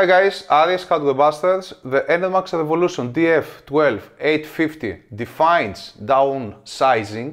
Hi guys, Aries Hardware The Enermax Revolution DF12850 defines downsizing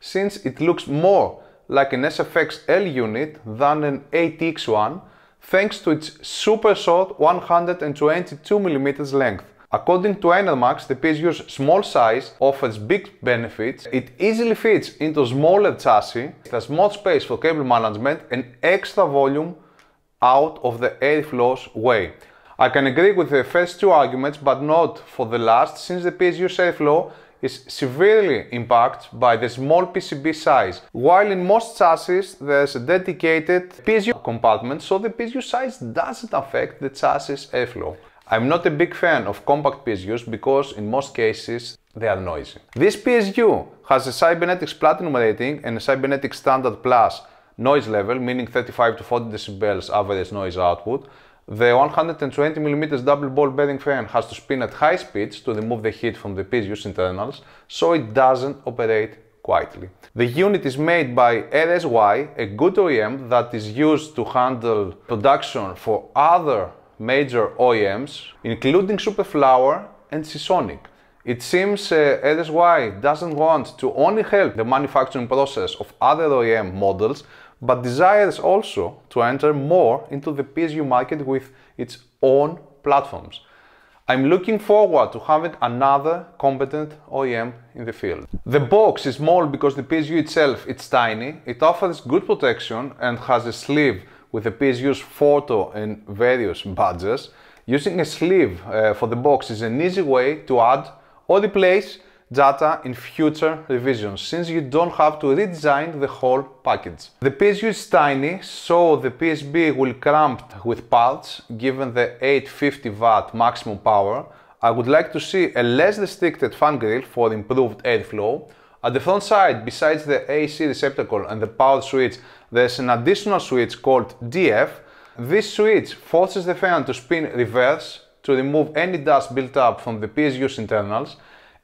since it looks more like an SFX-L unit than an ATX one thanks to its super short 122mm length. According to Enermax, the PSU's small size offers big benefits. It easily fits into smaller chassis, it has more space for cable management and extra volume out of the airflow's way. I can agree with the first two arguments, but not for the last, since the PSU's airflow is severely impacted by the small PCB size. While in most chassis there's a dedicated PSU compartment, so the PSU size doesn't affect the chassis airflow. I'm not a big fan of compact PSUs because in most cases they are noisy. This PSU has a Cybernetics Platinum rating and a Cybernetics Standard Plus noise level, meaning 35 to 40 decibels average noise output, the 120mm double ball bearing fan has to spin at high speeds to remove the heat from the PCU's internals, so it doesn't operate quietly. The unit is made by RSY, a good OEM that is used to handle production for other major OEMs, including Superflower and Seasonic. It seems uh, RSY doesn't want to only help the manufacturing process of other OEM models, but desires also to enter more into the PSU market with its own platforms. I'm looking forward to having another competent OEM in the field. The box is small because the PSU itself is tiny, it offers good protection and has a sleeve with the PSU's photo and various badges. Using a sleeve uh, for the box is an easy way to add or replace data in future revisions since you don't have to redesign the whole package. The PSU is tiny, so the PSB will cramped with parts given the 850 watt maximum power. I would like to see a less restricted fan grill for improved airflow. At the front side, besides the AC receptacle and the power switch, there's an additional switch called DF. This switch forces the fan to spin reverse to remove any dust built up from the PSU's internals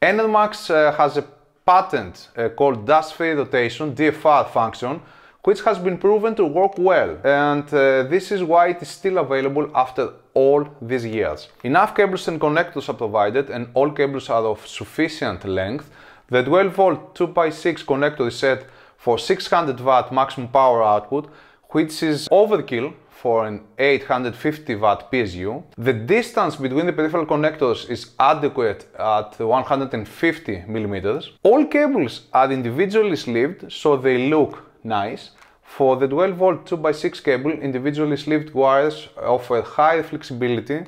NLMAX uh, has a patent uh, called dash phase rotation, DFR function, which has been proven to work well. And uh, this is why it is still available after all these years. Enough cables and connectors are provided and all cables are of sufficient length. The 12 volt 2x6 connector is set for 600 watt maximum power output, which is overkill for an 850 watt PSU. The distance between the peripheral connectors is adequate at 150 millimeters. All cables are individually sleeved, so they look nice. For the 12 volt 2x6 cable, individually sleeved wires offer higher flexibility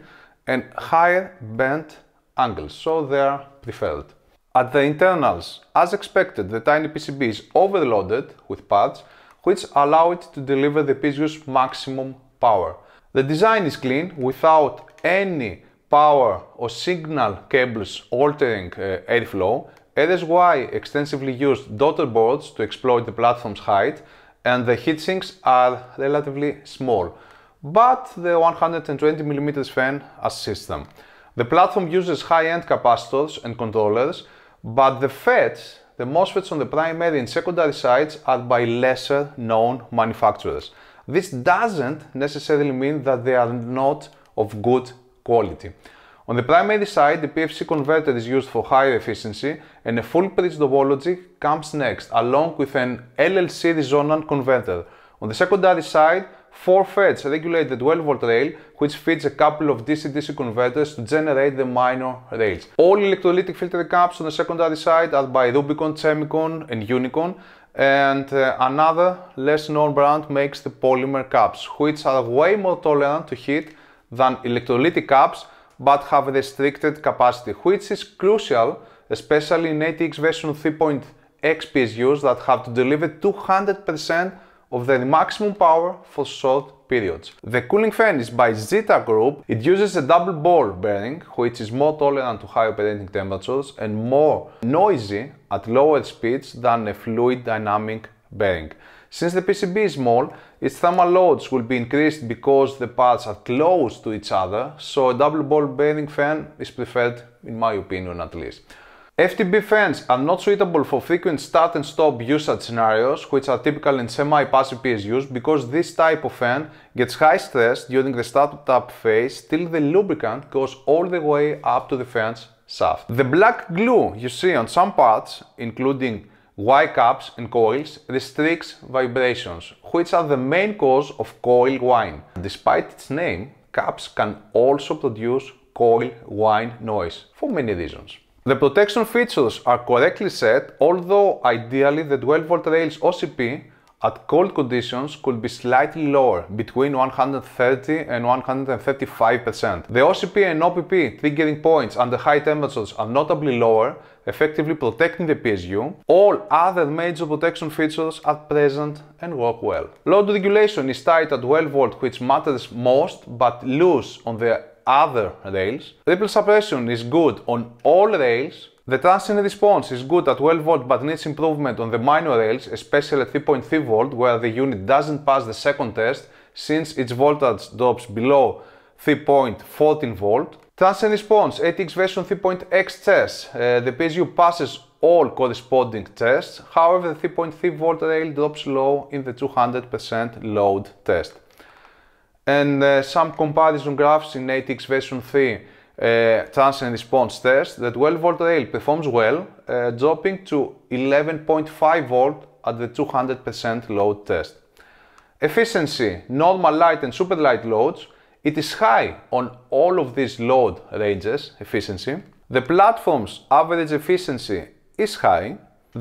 and higher bend angles, so they are preferred. At the internals, as expected, the tiny PCB is overloaded with pads which allow it to deliver the PSU's maximum power. The design is clean without any power or signal cables altering uh, airflow. why extensively used daughter boards to exploit the platform's height and the heat sinks are relatively small, but the 120mm fan assists them. The platform uses high-end capacitors and controllers, but the FETs the MOSFETs on the primary and secondary sides are by lesser known manufacturers. This doesn't necessarily mean that they are not of good quality. On the primary side, the PFC converter is used for higher efficiency and a full bridge topology comes next along with an LLC resonant converter. On the secondary side, Four FETs regulate the 12 volt rail, which feeds a couple of DC-DC converters to generate the minor rails. All electrolytic filter caps on the secondary side are by Rubicon, Chemicon and Unicon, and uh, another less known brand makes the polymer caps, which are way more tolerant to heat than electrolytic caps, but have a restricted capacity, which is crucial, especially in ATX version 3.0 PSU's that have to deliver 200% of the maximum power for short periods. The cooling fan is by Zeta Group. It uses a double ball bearing, which is more tolerant to high operating temperatures and more noisy at lower speeds than a fluid dynamic bearing. Since the PCB is small, its thermal loads will be increased because the parts are close to each other, so a double ball bearing fan is preferred, in my opinion at least. FTB fans are not suitable for frequent start and stop usage scenarios, which are typical in semi-passive PSUs, because this type of fan gets high stress during the startup phase till the lubricant goes all the way up to the fan's shaft. The black glue you see on some parts, including Y-caps and coils, restricts vibrations, which are the main cause of coil whine. Despite its name, caps can also produce coil whine noise, for many reasons. The protection features are correctly set, although ideally the 12 volt rails OCP at cold conditions could be slightly lower, between 130 and 135%. The OCP and OPP triggering points under high temperatures are notably lower, effectively protecting the PSU. All other major protection features are present and work well. Load regulation is tight at 12 volt, which matters most, but loose on the other rails. Ripple suppression is good on all rails. The transient response is good at 12 volt but needs improvement on the minor rails, especially at 3.3 volt where the unit doesn't pass the second test since its voltage drops below 3.14 volt. Transient response ATX version 3.x test. Uh, the PSU passes all corresponding tests, however the 3.3 volt rail drops low in the 200% load test and uh, some comparison graphs in ATX version 3 uh, and response test that 12 volt rail performs well, uh, dropping to 11.5 volt at the 200% load test. Efficiency, normal light and super light loads, it is high on all of these load ranges efficiency. The platform's average efficiency is high.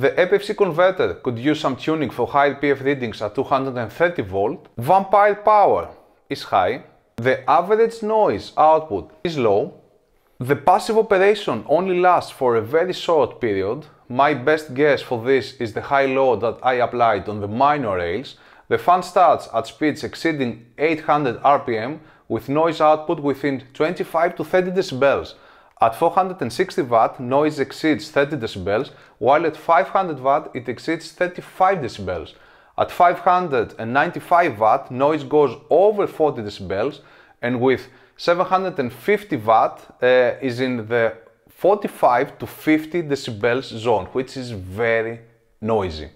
The EPFC converter could use some tuning for higher PF readings at 230 volt. Vampire power, is high, the average noise output is low, the passive operation only lasts for a very short period. My best guess for this is the high load that I applied on the minor rails. The fan starts at speeds exceeding 800 RPM with noise output within 25 to 30 decibels. At 460 Watt, noise exceeds 30 decibels, while at 500 Watt, it exceeds 35 decibels. At 595 Watt, noise goes over 40 decibels, and with 750 Watt uh, is in the 45 to 50 decibels zone, which is very noisy.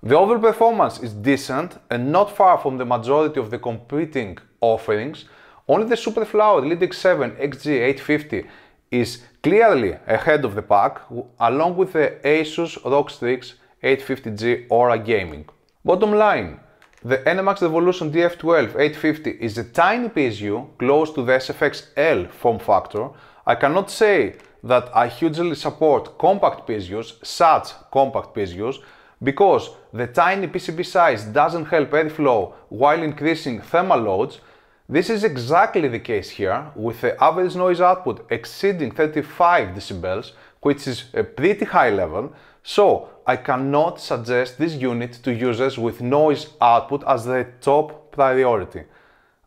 The overall performance is decent and not far from the majority of the competing offerings. Only the Superflower Lydic 7 XG850 is clearly ahead of the pack, along with the Asus ROG Strix 850G Aura Gaming. Bottom line, the NMAX Evolution DF12 850 is a tiny PSU close to the SFX-L form factor. I cannot say that I hugely support compact PSUs, such compact PSUs, because the tiny PCB size doesn't help airflow while increasing thermal loads. This is exactly the case here, with the average noise output exceeding 35 decibels, which is a pretty high level, so I cannot suggest this unit to users with noise output as the top priority.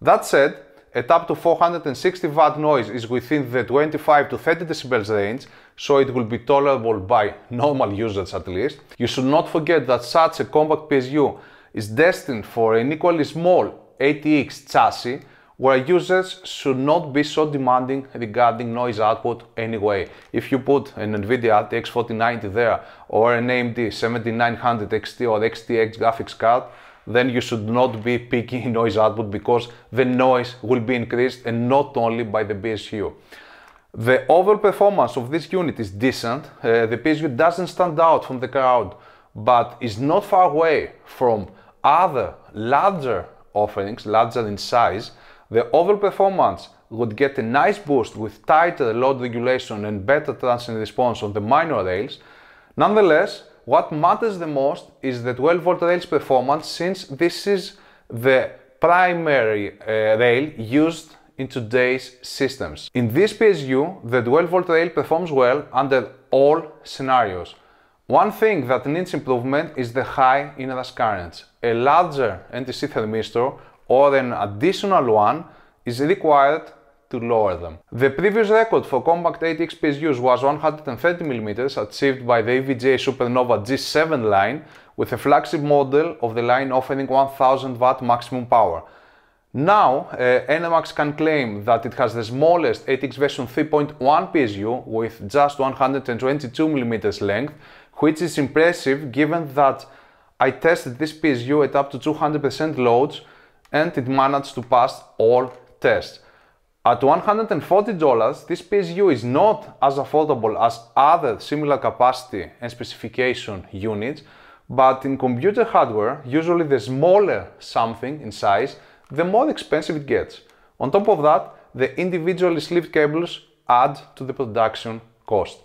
That said, at up to 460 watt noise is within the 25 to 30 decibels range, so it will be tolerable by normal users at least. You should not forget that such a compact PSU is destined for an equally small ATX chassis where users should not be so demanding regarding noise output anyway. If you put an NVIDIA RTX 4090 there or an AMD 7900 XT or XTX graphics card, then you should not be picking noise output because the noise will be increased and not only by the BSU. The overall performance of this unit is decent. Uh, the PSU doesn't stand out from the crowd, but is not far away from other larger offerings, larger in size, the overall performance would get a nice boost with tighter load regulation and better transient response on the minor rails. Nonetheless, what matters the most is the 12 volt rails performance since this is the primary uh, rail used in today's systems. In this PSU, the 12 volt rail performs well under all scenarios. One thing that needs improvement is the high inrush currents. A larger NTC thermistor or an additional one is required to lower them. The previous record for compact ATX PSUs was 130mm achieved by the EVGA Supernova G7 line with a flagship model of the line offering 1000 watt maximum power. Now, uh, NMAX can claim that it has the smallest ATX version 3.1 PSU with just 122mm length, which is impressive given that I tested this PSU at up to 200% loads and it managed to pass all tests. At $140, this PSU is not as affordable as other similar capacity and specification units, but in computer hardware, usually the smaller something in size, the more expensive it gets. On top of that, the individually sleeved cables add to the production cost.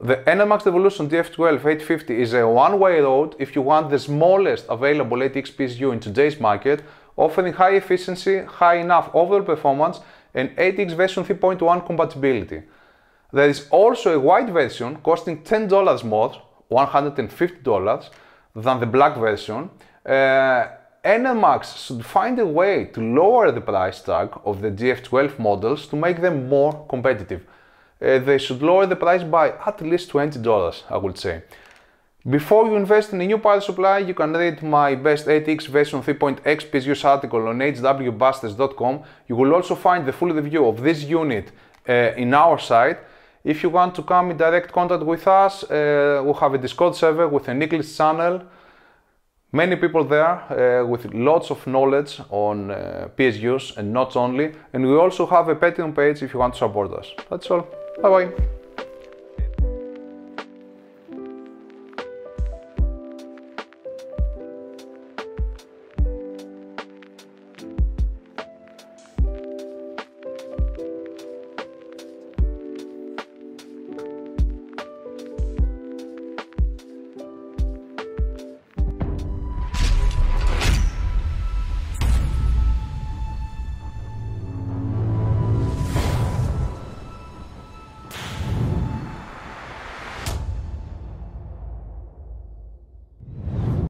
The NMAX Evolution DF12850 is a one-way road if you want the smallest available ATX PSU in today's market offering high efficiency, high enough overall performance, and ATX version 3.1 compatibility. There is also a white version costing $10 more, $150, than the black version. Uh, NMAX should find a way to lower the price tag of the GF12 models to make them more competitive. Uh, they should lower the price by at least $20, I would say. Before you invest in a new power supply, you can read my best ATX version 3.x PSUs article on hwbusters.com. You will also find the full review of this unit uh, in our site. If you want to come in direct contact with us, uh, we have a Discord server with an English channel. Many people there uh, with lots of knowledge on uh, PSUs and not only. And we also have a Patreon page if you want to support us. That's all. Bye bye.